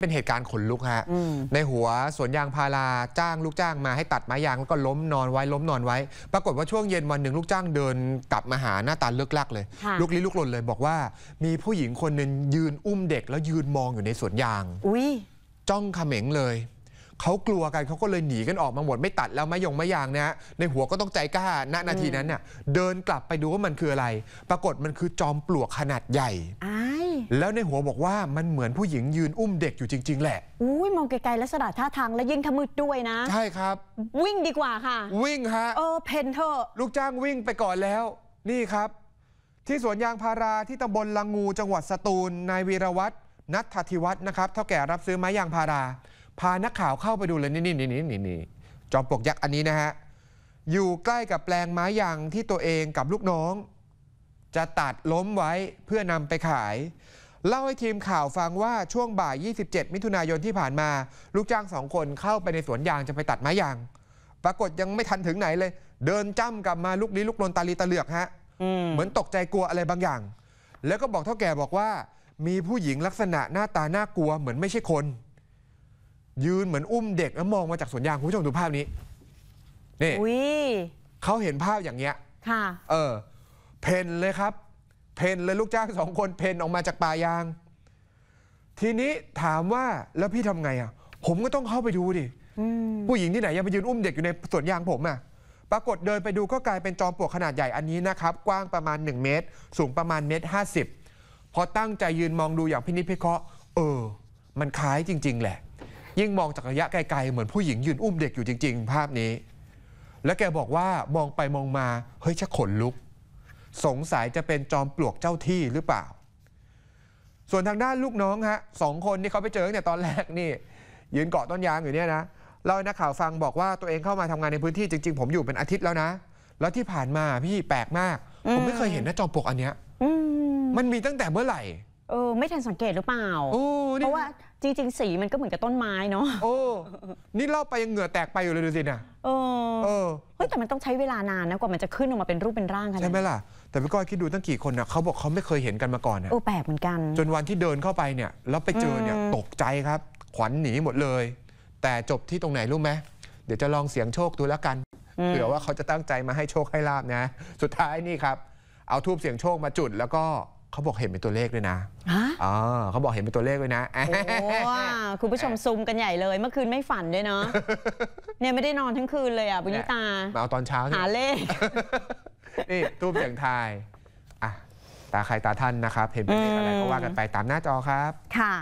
เป็นเหตุการณ์ขนลุกฮะ ในหัวสวนยางพาราจ้างลูกจ้างมาให้ตัดไม้ยางแล้วก็ล้มนอนไว้ล้มนอนไว้ ปรากฏว่าช่วงเย็นวันหนึ่งลูกจ้างเดินกลับมาหาหน้าตาเลือกลักเลย ลูกลี้ลุกลนเลยบอกว่า มีผู้หญิงคนหนึ่งยืนอุ้มเด็กแล้วยืนมองอยู่ในสวนยางอุ้ยจ้องเขม็งเลยเขากลัวกันเขาก็เลยหนีกันออกมาหมดไม่ตัดแล้ว ไม่ยงไม่ยางนะฮะในหัวก็ต้องใจกล้าณนาทีนั้นเนี่ยเดินกลับไปดูว่ามันคืออะไร ปรากฏมันคือจอมปลวกขนาดใหญ่ แล้วในหัวบอกว่ามันเหมือนผู้หญิงยืนอุ้มเด็กอยู่จริง ๆ แหละอุ้ยมองไกลๆลักษณะท่าทางและยิ่งทะมืดด้วยนะ ใช่ครับ วิ่งดีกว่าค่ะวิ่งฮะเออเพนเธอลูกจ้างวิ่งไปก่อนแล้ว นี่ครับ ที่สวนยางพาราที่ตำบลลังงู จังหวัดสตูลนายวีรวัตรนัทธิวัฒน์นะครับเท่าแก่รับซื้อไม้ยางพาราพานักข่าวเข้าไปดูเลยนี่นี่นี่นี่นี่จอมปลวกยักษ์อันนี้นะฮะ อยู่ใกล้กับแปลงไม้ยางที่ตัวเองกับลูกน้อง จะตัดล้มไว้เพื่อนำไปขาย เล่าให้ทีมข่าวฟังว่าช่วงบ่าย 27 มิถุนายนที่ผ่านมา ลูกจ้างสองคนเข้าไปในสวนยางจะไปตัดไม้ยาง ปรากฏยังไม่ทันถึงไหนเลย เดินจ้ำกลับมาลูกนี้ลูกลนตาลีตาเหลือกฮะเหมือนตกใจกลัวอะไรบางอย่าง แล้วก็บอกเท่าแก่บอกว่า มีผู้หญิงลักษณะหน้าตาน่ากลัวเหมือนไม่ใช่คนยืนเหมือนอุ้มเด็ก แล้วมองมาจากสวนยางคุณผู้ชมดูภาพนี้นี่เขาเห็นภาพอย่างเงี้ยค่ะเออ เพนเลยครับ เพนเลยลูกจ้างสองคนเพนออกมาจากป่ายาง ทีนี้ถามว่าแล้วพี่ทำไงอ่ะ ผมก็ต้องเข้าไปดูดิผู้หญิงที่ไหนยังไปยืนอุ้มเด็กอยู่ในสวนยางผมอ่ะ ปรากฏเดินไปดูก็กลายเป็นจอมปลวกขนาดใหญ่อันนี้นะครับ กว้างประมาณ1เมตร สูงประมาณเมตรห้าสิบ พอตั้งใจยืนมองดูอย่างพินิจพิเคราะห์ เออ มันคล้ายจริง ๆแหละยิ่งมองจากระยะไกล ๆเหมือนผู้หญิงยืนอุ้มเด็กอยู่จริงๆ ภาพนี้ และแกบอกว่ามองไปมองมาเฮ้ยชะขนลุก สงสัยจะเป็นจอมปลวกเจ้าที่หรือเปล่า ส่วนทางด้านลูกน้องฮะสองคนที่เขาไปเจอเนี่ยตอนแรกนี่ ยืนเกาะต้นยางอยู่เนี่ยนะเล่าให้นักข่าวฟังบอกว่าตัวเองเข้ามาทำงานในพื้นที่จริง ๆ ผมอยู่เป็นอาทิตย์แล้วนะแล้วที่ผ่านมาพี่แปลกมาก ผมไม่เคยเห็นนะจอมปลวกอันเนี้ยมันมีตั้งแต่เมื่อไหร่เออไม่ทันสังเกตหรือเปล่าเพราะว่าจริงๆสีมันก็เหมือนกับต้นไม้เนาะโอ้นี่เล่าไปยังเหงื่อแตกไปอยู่เลยดูสิน่ะเออ เออ เฮ้ยแต่มันต้องใช้เวลานานนะกว่ามันจะขึ้นออกมาเป็นรูปเป็นร่างันใช่ไหมล่ะ แต่พี่ก้อยคิดดูตั้งกี่คนน่ะเขาบอกเขาไม่เคยเห็นกันมาก่อนน่ะโอ้แปลกเหมือนกัน จนวันที่เดินเข้าไปเนี่ยแล้วไปเจอเนี่ยตกใจครับ ขวัญหนีหมดเลย แต่จบที่ตรงไหนรู้ไหมเดี๋ยวจะลองเสียงโชคดูแล้วกันเผื่อว่าเขาจะตั้งใจมาให้โชคให้ลาบนะ สุดท้ายนี่ครับ เอาทูบเสียงโชคมาจุดแล้วก็เขาบอกเห็นเป็นตัวเลขด้วยนะอ๋อเขาบอกเห็นเป็นตัวเลขด้วยนะคุณผู้ชมซูมกันใหญ่เลย เมื่อคืนไม่ฝันด้วยเนาะ เนี่ยไม่ได้นอนทั้งคืนเลยอ่ะบุญตามาเอาตอนเช้าหาเลข นี่ทู้เสียงไทยอ่ะตาใครตาท่านนะครับ เห็นเป็นเลขอะไรก็ว่ากันไปตามหน้าจอครับ ค่ะ